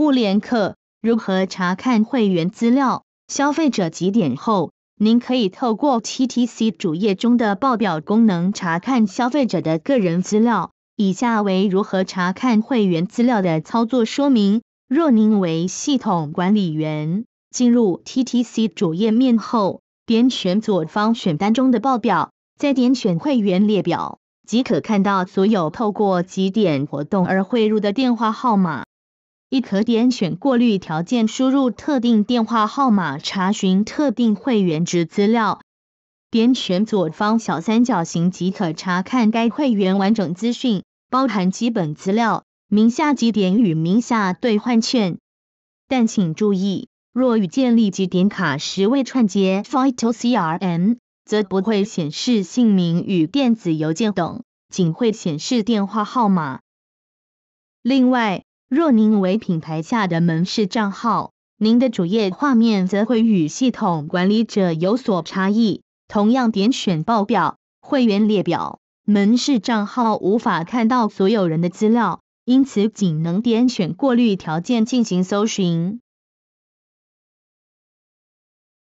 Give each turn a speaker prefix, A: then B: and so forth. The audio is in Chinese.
A: 物联客如何查看会员资料？消费者几点后，您可以透过 TTC 主页中的报表功能查看消费者的个人资料。以下为如何查看会员资料的操作说明：若您为系统管理员，进入 TTC 主页面后，点选左方选单中的报表，再点选会员列表，即可看到所有透过几点活动而汇入的电话号码。亦可点选过滤条件，输入特定电话号码查询特定会员值资料。点选左方小三角形即可查看该会员完整资讯，包含基本资料、名下几点与名下兑换券。但请注意，若与建立积点卡时未串接 f i t a l CRM，则不会显示姓名与电子邮件等，仅会显示电话号码。另外，若您为品牌下的门市账号，您的主页画面则会与系统管理者有所差异。同样，点选报表、会员列表，门市账号无法看到所有人的资料，因此仅能点选过滤条件进行搜寻。